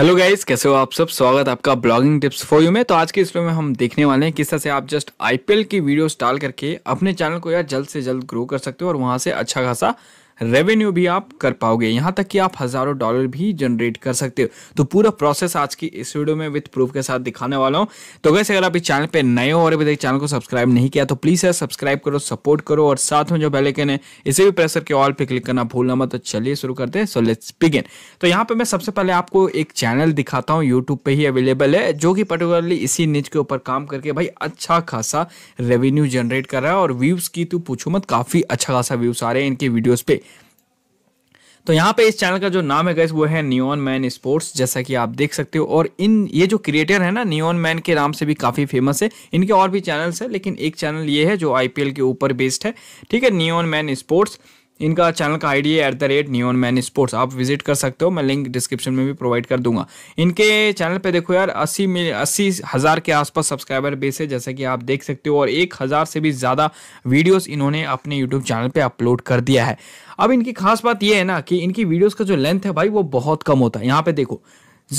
hello guys कैसे हो आप सब स्वागत आपका ब्लॉगिंग टिप्स फॉर यू में तो आज के इस वीडियो में हम देखने वाले हैं किस तरह से आप जस्ट आईपीएल की वीडियोस डाल करके अपने चैनल को यार जल्द से जल्द ग्रो कर सकते हो और वहां से अच्छा खासा रेवेन्यू भी आप कर पाओगे यहाँ तक कि आप हज़ारों डॉलर भी जनरेट कर सकते हो तो पूरा प्रोसेस आज की इस वीडियो में विथ प्रूफ के साथ दिखाने वाला हूँ तो वैसे अगर आप इस चैनल पर नए हो और अभी तक चैनल को सब्सक्राइब नहीं किया तो प्लीज़ यार सब्सक्राइब करो सपोर्ट करो और साथ में जो बेलेकन है इसे भी प्रेस करके ऑल पर क्लिक करना भूलना मत तो चलिए शुरू करते हैं सो लेट्स बिगिन तो यहाँ पर मैं सबसे पहले आपको एक चैनल दिखाता हूँ यूट्यूब पर ही अवेलेबल है जो कि पर्टिकुलरली इसी निच के ऊपर काम करके भाई अच्छा खासा रेवेन्यू जनरेट कर रहा है और व्यूज़ की तो पूछो मत काफ़ी अच्छा खासा व्यूज़ आ रहे हैं इनके वीडियोज़ पे तो यहाँ पे इस चैनल का जो नाम है गैस वो है ऑन मैन स्पोर्ट्स जैसा कि आप देख सकते हो और इन ये जो क्रिएटर है ना ऑन मैन के नाम से भी काफ़ी फेमस है इनके और भी चैनल्स है लेकिन एक चैनल ये है जो आईपीएल के ऊपर बेस्ड है ठीक है ऑन मैन स्पोर्ट्स इनका चैनल का आईडी है at the rate new man sports आप विजिट कर सकते हो मैं लिंक डिस्क्रिप्शन में भी प्रोवाइड कर दूंगा इनके चैनल पे देखो यार अस्सी मिल अस्सी हज़ार के आसपास सब्सक्राइबर बेस है जैसा कि आप देख सकते हो और एक हज़ार से भी ज़्यादा वीडियोस इन्होंने अपने यूट्यूब चैनल पर अपलोड कर दिया है अब इनकी खास बात यह है ना कि इनकी वीडियोज़ का जो लेंथ है भाई वो बहुत कम होता है यहाँ पे देखो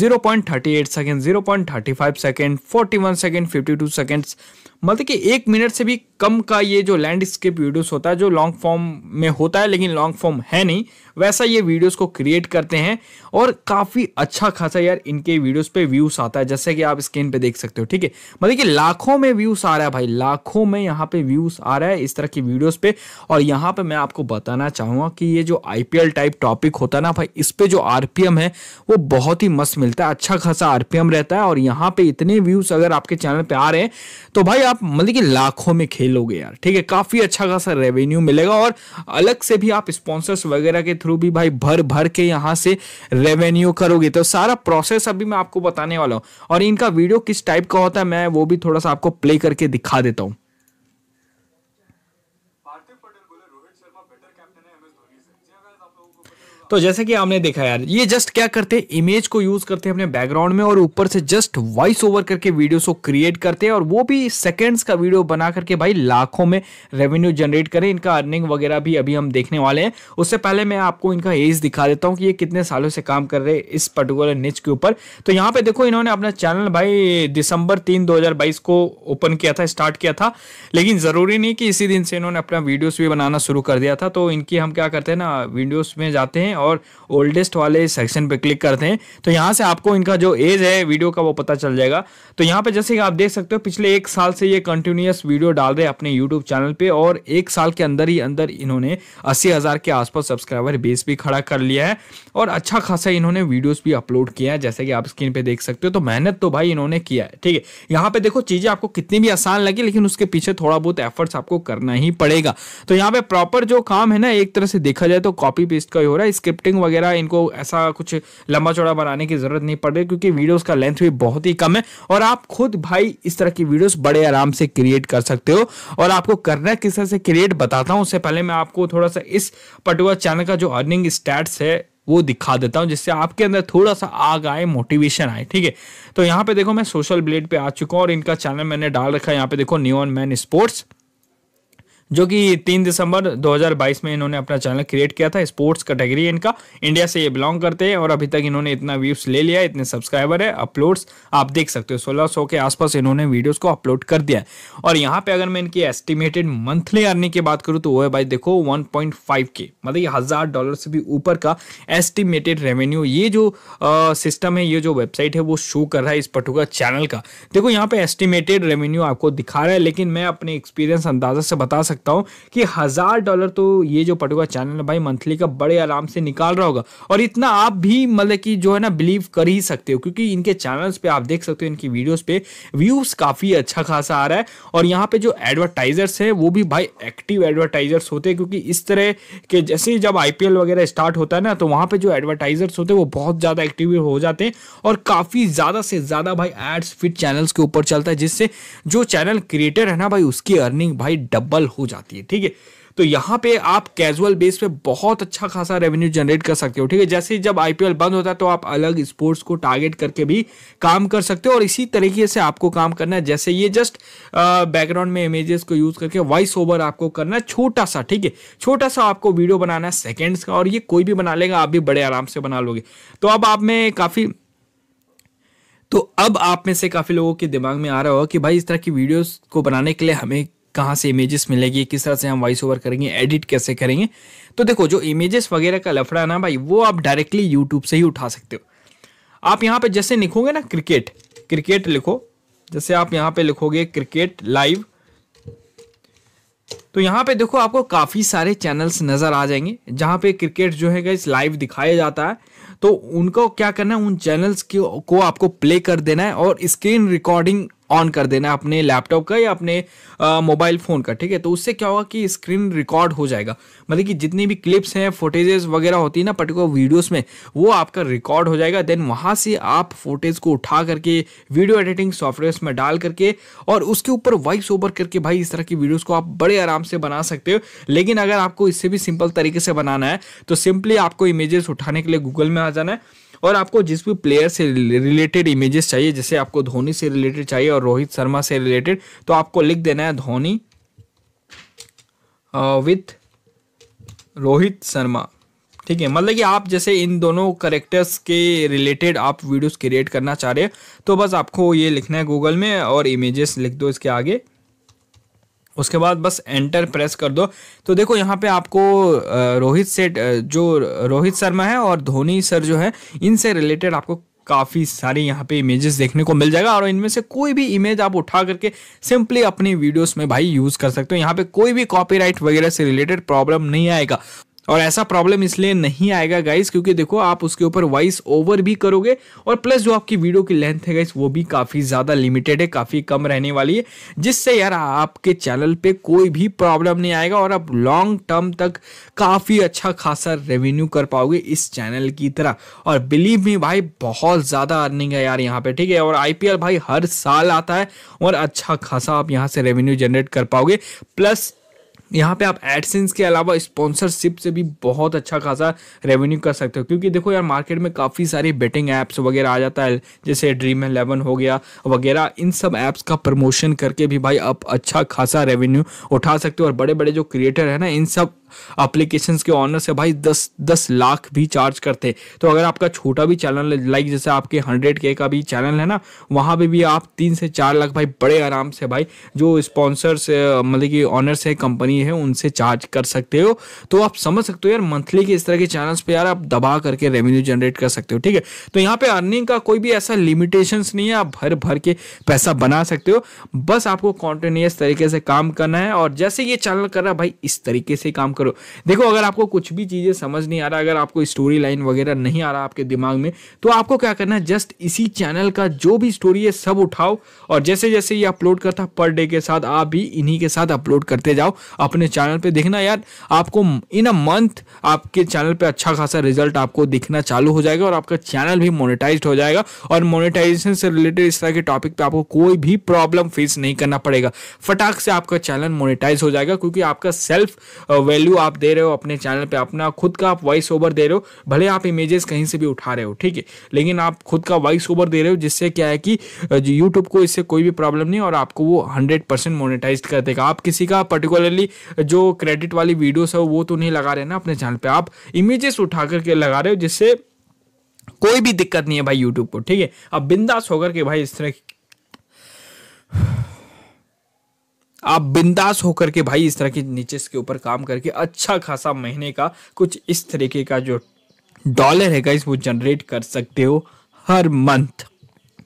0.38 सेकंड 0.35 सेकंड 41 सेकंड 52 सेकंड्स मतलब कि एक मिनट से भी कम का ये जो लैंडस्केप वीडियोस होता है जो लॉन्ग फॉर्म में होता है लेकिन लॉन्ग फॉर्म है नहीं वैसा ये वीडियोस को क्रिएट करते हैं और काफ़ी अच्छा खासा यार इनके वीडियोस पे व्यूज़ आता है जैसे कि आप स्क्रीन पे देख सकते हो ठीक है मतलब कि लाखों में व्यूज़ आ रहा है भाई लाखों में यहाँ पे व्यूज़ आ रहा है इस तरह की वीडियोज़ पे और यहाँ पर मैं आपको बताना चाहूँगा कि ये जो आई टाइप टॉपिक होता है ना भाई इस पर जो आर है वो बहुत ही मस्त मिलता है अच्छा खासा आर रहता है और यहाँ पर इतने व्यूज़ अगर आपके चैनल पर आ रहे हैं तो भाई आप मतलब कि लाखों में खेलोगे यार ठीक है काफ़ी अच्छा खासा रेवेन्यू मिलेगा और अलग से भी आप स्पॉन्सर्स वगैरह के थ्रू भी भाई भर भर के यहाँ से रेवेन्यू करोगे तो सारा प्रोसेस अभी मैं आपको बताने वाला हूँ और इनका वीडियो किस टाइप का होता है मैं वो भी थोड़ा सा आपको प्ले करके दिखा देता हूँ तो जैसे कि आपने देखा यार ये जस्ट क्या करते हैं इमेज को यूज करते हैं अपने बैकग्राउंड में और ऊपर से जस्ट वॉइस ओवर करके वीडियोस को क्रिएट करते हैं और वो भी सेकेंड्स का वीडियो बना करके भाई लाखों में रेवेन्यू जनरेट करें इनका अर्निंग वगैरह भी अभी हम देखने वाले हैं उससे पहले मैं आपको इनका एज दिखा देता हूँ कि ये कितने सालों से काम कर रहे हैं इस पर्टिकुलर निच के ऊपर तो यहाँ पे देखो इन्होंने अपना चैनल भाई दिसंबर तीन दो को ओपन किया था स्टार्ट किया था लेकिन ज़रूरी नहीं कि इसी दिन से इन्होंने अपना वीडियोज भी बनाना शुरू कर दिया था तो इनकी हम क्या करते हैं ना वीडियोज में जाते हैं और ओल्डेस्ट वाले सेक्शन पे क्लिक करते हैं तो यहाँ से आपको इनका जो एज है वीडियो का वो पता चल जाएगा तो यहाँ पे जैसे कि आप देख सकते हो पिछले एक साल से ये कंटिन्यूस वीडियो डाल रहे हैं अपने यूट्यूब चैनल पर और एक साल के अंदर ही अंदर इन्होंने अस्सी के आसपास सब्सक्राइबर बेस भी खड़ा कर लिया है और अच्छा खासा इन्होंने वीडियोज भी अपलोड किया है जैसे कि आप स्क्रीन पर देख सकते हो तो मेहनत तो भाई इन्होंने किया है ठीक है यहाँ पे देखो चीज़ें आपको कितनी भी आसान लगी लेकिन उसके पीछे थोड़ा बहुत एफर्ट्स आपको करना ही पड़ेगा तो यहाँ पे प्रॉपर जो काम है ना एक तरह से देखा जाए तो कॉपी पेस्ट का ही हो रहा है इसके स्क्रिप्टिंग वगैरह इनको ऐसा कुछ लंबा चौड़ा बनाने की ज़रूरत नहीं पड़ रही क्योंकि वीडियोस का लेंथ भी बहुत ही कम है और आप खुद भाई इस तरह की वीडियोस बड़े आराम से क्रिएट कर सकते हो और आपको करना किस तरह से क्रिएट बताता हूँ उससे पहले मैं आपको थोड़ा सा इस पर्टिकुलर चैनल का जो अर्निंग स्टैट्स है वो दिखा देता हूँ जिससे आपके अंदर थोड़ा सा आग आए मोटिवेशन आए ठीक है तो यहाँ पे देखो मैं सोशल ब्लेड पे आ चुका हूँ और इनका चैनल मैंने डाल रखा है यहाँ पे देखो न्यून मैन स्पोर्ट्स जो कि तीन दिसंबर 2022 में इन्होंने अपना चैनल क्रिएट किया था स्पोर्ट्स कैटेगरी इनका इंडिया से ये बिलोंग करते हैं और अभी तक इन्होंने इतना व्यूज ले लिया इतने सब्सक्राइबर है अपलोड्स आप देख सकते हो सोलह सौ के आसपास इन्होंने वीडियोस को अपलोड कर दिया है और यहाँ पे अगर मैं इनकी एस्टिमेटेड मंथली अर्निंग की बात करूँ तो वो है भाई देखो वन के मतलब ये हज़ार डॉलर से भी ऊपर का एस्टिमेटेड रेवेन्यू ये जो सिस्टम है ये जो वेबसाइट है वो शो कर रहा है इस पटुका चैनल का देखो यहाँ पे एस्टिमेटेड रेवेन्यू आपको दिखा रहा है लेकिन मैं अपने एक्सपीरियंस अंदाजा से बता सकता सकता हूँ कि हज़ार डॉलर तो ये जो पटुआ चैनल है भाई मंथली का बड़े आराम से निकाल रहा होगा और इतना आप भी मतलब कि जो है ना बिलीव कर ही सकते हो क्योंकि इनके चैनल्स पे आप देख सकते हो इनकी वीडियोस पे व्यूज़ काफ़ी अच्छा खासा आ रहा है और यहाँ पे जो एडवर्टाइजर्स है वो भी भाई एक्टिव एडवर्टाइजर्स होते हैं क्योंकि इस तरह के जैसे जब आई वगैरह स्टार्ट होता है ना तो वहाँ पर जो एडवर्टाइजर्स होते हैं वो बहुत ज़्यादा एक्टिव हो जाते हैं और काफ़ी ज़्यादा से ज़्यादा भाई एड्स फिट चैनल्स के ऊपर चलता है जिससे जो चैनल क्रिएटर है ना भाई उसकी अर्निंग भाई डबल हो जाती है ठीक है तो यहाँ पे आप कैजुअल बेस पे बहुत अच्छा खासा रेवेन्यू जनरेट कर सकते हो ठीक है जैसे जब आईपीएल बंद होता है तो आप अलग स्पोर्ट्स को टारगेट करके भी काम कर सकते हो और इसी तरीके से आपको काम करना है जैसे ये जस्ट बैकग्राउंड में इमेजेस को यूज करके वॉइस ओवर आपको करना है छोटा सा ठीक है छोटा सा आपको वीडियो बनाना है सेकेंड्स का और ये कोई भी बना लेगा आप भी बड़े आराम से बना लोगे तो अब आप में काफ़ी तो अब आप में से काफ़ी लोगों के दिमाग में आ रहा होगा कि भाई इस तरह की वीडियोस को बनाने के लिए हमें कहाँ से इमेजेस मिलेगी किस तरह से हम वॉइस ओवर करेंगे एडिट कैसे करेंगे तो देखो जो इमेजेस वगैरह का लफड़ा ना भाई वो आप डायरेक्टली यूट्यूब से ही उठा सकते हो आप यहाँ पे जैसे लिखोगे ना क्रिकेट क्रिकेट लिखो जैसे आप यहाँ पे लिखोगे क्रिकेट लाइव तो यहाँ पे देखो आपको काफ़ी सारे चैनल्स नज़र आ जाएंगे जहां पे क्रिकेट जो है इस लाइव दिखाया जाता है तो उनको क्या करना है उन चैनल्स को आपको प्ले कर देना है और स्क्रीन रिकॉर्डिंग ऑन कर देना है अपने लैपटॉप का या अपने मोबाइल फ़ोन का ठीक है तो उससे क्या होगा कि स्क्रीन रिकॉर्ड हो जाएगा मतलब कि जितनी भी क्लिप्स हैं फोटेजेस वगैरह होती है ना पर्टिकुलर वीडियोस में वो आपका रिकॉर्ड हो जाएगा देन वहाँ से आप फोटेज को उठा करके वीडियो एडिटिंग सॉफ्टवेयर में डाल करके और उसके ऊपर वॉइस ओवर करके भाई इस तरह की वीडियोज़ को आप बड़े आराम से बना सकते हो लेकिन अगर आपको इससे भी सिंपल तरीके से बनाना है तो सिंपली आपको इमेजेस उठाने के लिए गूगल में आ जाना है और आपको जिस भी प्लेयर से रिलेटेड इमेजेस चाहिए जैसे आपको धोनी से रिलेटेड चाहिए और रोहित शर्मा से रिलेटेड तो आपको लिख देना है धोनी विथ uh, रोहित शर्मा ठीक है मतलब कि आप जैसे इन दोनों करेक्टर्स के रिलेटेड आप वीडियोस क्रिएट करना चाह रहे हैं तो बस आपको ये लिखना है गूगल में और इमेजेस लिख दो इसके आगे उसके बाद बस एंटर प्रेस कर दो तो देखो यहाँ पे आपको रोहित सेठ जो रोहित शर्मा है और धोनी सर जो है इनसे रिलेटेड आपको काफ़ी सारी यहाँ पे इमेजेस देखने को मिल जाएगा और इनमें से कोई भी इमेज आप उठा करके सिंपली अपनी वीडियोस में भाई यूज़ कर सकते हो यहाँ पे कोई भी कॉपीराइट वगैरह से रिलेटेड प्रॉब्लम नहीं आएगा और ऐसा प्रॉब्लम इसलिए नहीं आएगा गाइस क्योंकि देखो आप उसके ऊपर वॉइस ओवर भी करोगे और प्लस जो आपकी वीडियो की लेंथ है गाइस वो भी काफ़ी ज़्यादा लिमिटेड है काफ़ी कम रहने वाली है जिससे यार आपके चैनल पे कोई भी प्रॉब्लम नहीं आएगा और आप लॉन्ग टर्म तक काफ़ी अच्छा खासा रेवेन्यू कर पाओगे इस चैनल की तरह और बिलीव मी भाई बहुत ज़्यादा अर्निंग है यार यहाँ पर ठीक है और आई भाई हर साल आता है और अच्छा खासा आप यहाँ से रेवेन्यू जनरेट कर पाओगे प्लस यहाँ पे आप एडसेंस के अलावा स्पॉन्सरशिप से भी बहुत अच्छा खासा रेवेन्यू कर सकते हो क्योंकि देखो यार मार्केट में काफ़ी सारे बेटिंग ऐप्स वगैरह आ जाता है जैसे ड्रीम एलेवन हो गया वगैरह इन सब ऐप्स का प्रमोशन करके भी भाई आप अच्छा खासा रेवेन्यू उठा सकते हो और बड़े बड़े जो क्रिएटर हैं ना इन सब अप्लीकेशन के ऑनर से भाई दस दस लाख भी चार्ज करते तो अगर आपका छोटा भी चैनल लाइक जैसे आपके हंड्रेड के का भी चैनल है ना वहाँ पर भी आप तीन से चार लाख भाई बड़े आराम से भाई जो स्पॉन्सर्स मतलब कि ऑनर्स है कंपनी कंपनी है उनसे चार्ज कर सकते हो तो आप समझ सकते हो यार मंथली के इस तरह के चैनल्स पे यार आप दबा करके रेवेन्यू जनरेट कर सकते हो ठीक है तो यहाँ पे अर्निंग का कोई भी ऐसा लिमिटेशंस नहीं है आप भर भर के पैसा बना सकते हो बस आपको कॉन्टिन्यूस तरीके से काम करना है और जैसे ये चैनल कर रहा भाई इस तरीके से काम करो देखो अगर आपको कुछ भी चीज़ें समझ नहीं आ रहा अगर आपको स्टोरी लाइन वगैरह नहीं आ रहा आपके दिमाग में तो आपको क्या करना है जस्ट इसी चैनल का जो भी स्टोरी है सब उठाओ और जैसे जैसे ये अपलोड करता पर डे के साथ आप भी इन्हीं के साथ अपलोड करते जाओ अपने चैनल पे देखना यार आपको इन अ मंथ आपके चैनल पे अच्छा खासा रिजल्ट आपको दिखना चालू हो जाएगा और आपका चैनल भी मोनेटाइज हो जाएगा और मोनेटाइजेशन से रिलेटेड इस तरह के टॉपिक पे आपको कोई भी प्रॉब्लम फेस नहीं करना पड़ेगा फटाक से आपका चैनल मोनेटाइज हो जाएगा क्योंकि आपका सेल्फ वैल्यू आप दे रहे हो अपने चैनल पर अपना खुद का आप वॉइस ओवर दे रहे हो भले आप इमेजेस कहीं से भी उठा रहे हो ठीक है लेकिन आप खुद का वॉइस ओवर दे रहे हो जिससे क्या है कि यूट्यूब को इससे कोई भी प्रॉब्लम नहीं और आपको वो हंड्रेड परसेंट मोनिटाइज कर देगा आप किसी का पर्टिकुलरली जो क्रेडिट वाली वीडियोस है वो तो नहीं लगा रहे ना अपने चैनल पे आप इमेजेस उठा करके लगा रहे हो जिससे कोई भी दिक्कत नहीं है भाई यूट्यूब को ठीक है अब बिंदास होकर के भाई इस तरह आप बिंदास होकर के भाई इस तरह के नीचे के ऊपर काम करके अच्छा खासा महीने का कुछ इस तरीके का जो डॉलर है गाइस वो जनरेट कर सकते हो हर मंथ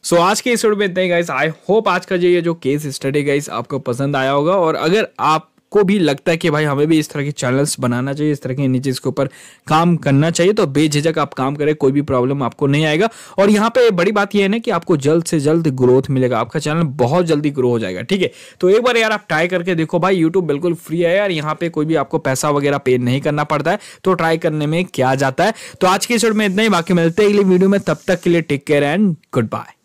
सो so, आज के इस वीडियो में इतना ही गाइस आई होप आज का जो ये जो केस स्टडी गाइस आपको पसंद आया होगा और अगर आप आपको भी लगता है कि भाई हमें भी इस तरह के चैनल्स बनाना चाहिए इस तरह के नीचे के ऊपर काम करना चाहिए तो बेझिझक आप काम करें कोई भी प्रॉब्लम आपको नहीं आएगा और यहाँ पे बड़ी बात यह है ना कि आपको जल्द से जल्द ग्रोथ मिलेगा आपका चैनल बहुत जल्दी ग्रो हो जाएगा ठीक है तो एक बार यार आप ट्राई करके देखो भाई यूट्यूब बिल्कुल फ्री है यार यहाँ पे कोई भी आपको पैसा वगैरह पे नहीं करना पड़ता है तो ट्राई करने में क्या जाता है तो आज के शोर में इतना ही बाकी मिलते हैं अगले वीडियो में तब तक के लिए take care and good bye